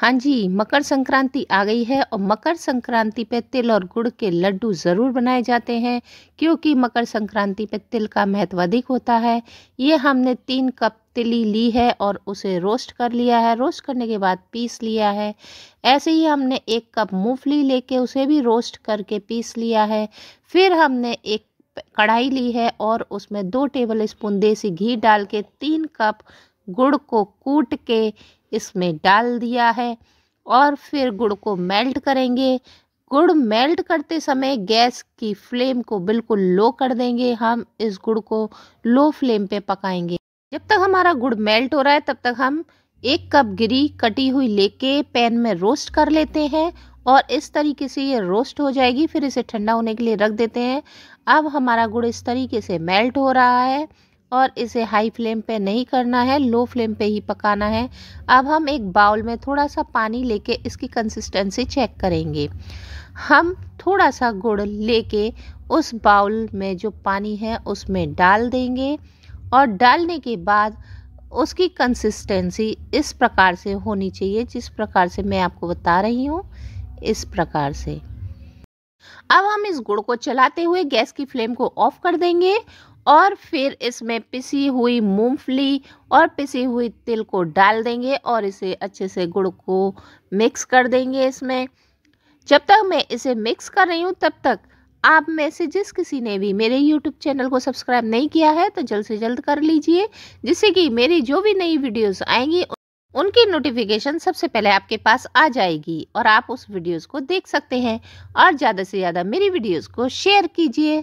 हाँ जी मकर संक्रांति आ गई है और मकर संक्रांति पे तिल और गुड़ के लड्डू ज़रूर बनाए जाते हैं क्योंकि मकर संक्रांति पे तिल का महत्व अधिक होता है ये हमने तीन कप तिली ली है और उसे रोस्ट कर लिया है रोस्ट करने के बाद पीस लिया है ऐसे ही हमने एक कप मूंगफली लेके उसे भी रोस्ट करके पीस लिया है फिर हमने एक कढ़ाई ली है और उसमें दो टेबल स्पून देसी घी डाल के तीन कप गुड़ को कूट के इसमें डाल दिया है और फिर गुड़ को मेल्ट करेंगे गुड़ मेल्ट करते समय गैस की फ्लेम को बिल्कुल लो कर देंगे हम इस गुड़ को लो फ्लेम पे पकाएंगे जब तक हमारा गुड़ मेल्ट हो रहा है तब तक हम एक कप गिरी कटी हुई लेके पैन में रोस्ट कर लेते हैं और इस तरीके से ये रोस्ट हो जाएगी फिर इसे ठंडा होने के लिए रख देते हैं अब हमारा गुड़ इस तरीके से मेल्ट हो रहा है और इसे हाई फ्लेम पे नहीं करना है लो फ्लेम पे ही पकाना है अब हम एक बाउल में थोड़ा सा पानी लेके इसकी कंसिस्टेंसी चेक करेंगे हम थोड़ा सा गुड़ लेके उस बाउल में जो पानी है उसमें डाल देंगे और डालने के बाद उसकी कंसिस्टेंसी इस प्रकार से होनी चाहिए जिस प्रकार से मैं आपको बता रही हूँ इस प्रकार से अब हम इस गुड़ को चलाते हुए गैस की फ्लेम को ऑफ कर देंगे और फिर इसमें पिसी हुई मूंगफली और पिसी हुई तिल को डाल देंगे और इसे अच्छे से गुड़ को मिक्स कर देंगे इसमें जब तक मैं इसे मिक्स कर रही हूँ तब तक आप में से जिस किसी ने भी मेरे YouTube चैनल को सब्सक्राइब नहीं किया है तो जल्द से जल्द कर लीजिए जिससे कि मेरी जो भी नई वीडियोस आएंगी उनकी नोटिफिकेशन सबसे पहले आपके पास आ जाएगी और आप उस वीडियोस को देख सकते हैं और ज़्यादा से ज़्यादा मेरी वीडियोस को शेयर कीजिए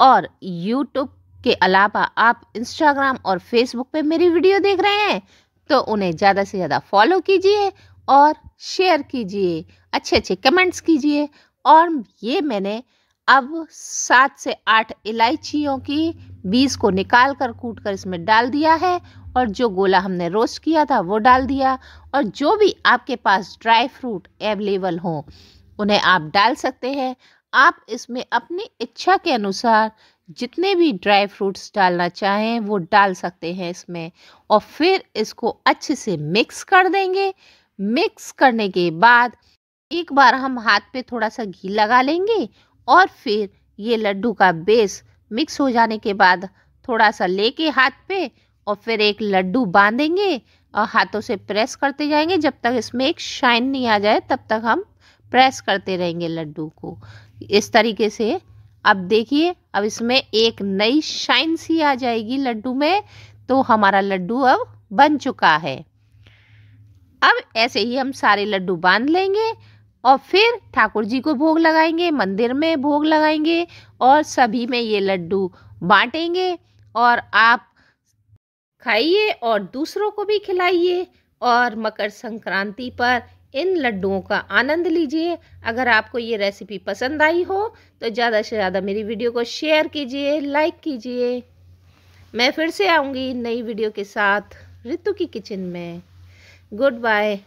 और यूट्यूब के अलावा आप इंस्टाग्राम और फेसबुक पे मेरी वीडियो देख रहे हैं तो उन्हें ज़्यादा से ज़्यादा फॉलो कीजिए और शेयर कीजिए अच्छे अच्छे कमेंट्स कीजिए और ये मैंने अब सात से आठ इलायचियों की बीज को निकाल कर कूट कर इसमें डाल दिया है और जो गोला हमने रोस्ट किया था वो डाल दिया और जो भी आपके पास ड्राई फ्रूट अवेलेबल हो उन्हें आप डाल सकते हैं आप इसमें अपनी इच्छा के अनुसार जितने भी ड्राई फ्रूट्स डालना चाहें वो डाल सकते हैं इसमें और फिर इसको अच्छे से मिक्स कर देंगे मिक्स करने के बाद एक बार हम हाथ पे थोड़ा सा घी लगा लेंगे और फिर ये लड्डू का बेस मिक्स हो जाने के बाद थोड़ा सा लेके हाथ पे और फिर एक लड्डू बांधेंगे और हाथों से प्रेस करते जाएंगे जब तक इसमें एक शाइन नहीं आ जाए तब तक हम प्रेस करते रहेंगे लड्डू को इस तरीके से अब देखिए अब इसमें एक नई शाइन सी आ जाएगी लड्डू में तो हमारा लड्डू अब बन चुका है अब ऐसे ही हम सारे लड्डू बांध लेंगे और फिर ठाकुर जी को भोग लगाएंगे मंदिर में भोग लगाएंगे और सभी में ये लड्डू बांटेंगे और आप खाइए और दूसरों को भी खिलाइए और मकर संक्रांति पर इन लड्डुओं का आनंद लीजिए अगर आपको ये रेसिपी पसंद आई हो तो ज़्यादा से ज़्यादा मेरी वीडियो को शेयर कीजिए लाइक कीजिए मैं फिर से आऊँगी नई वीडियो के साथ रितु की किचन में गुड बाय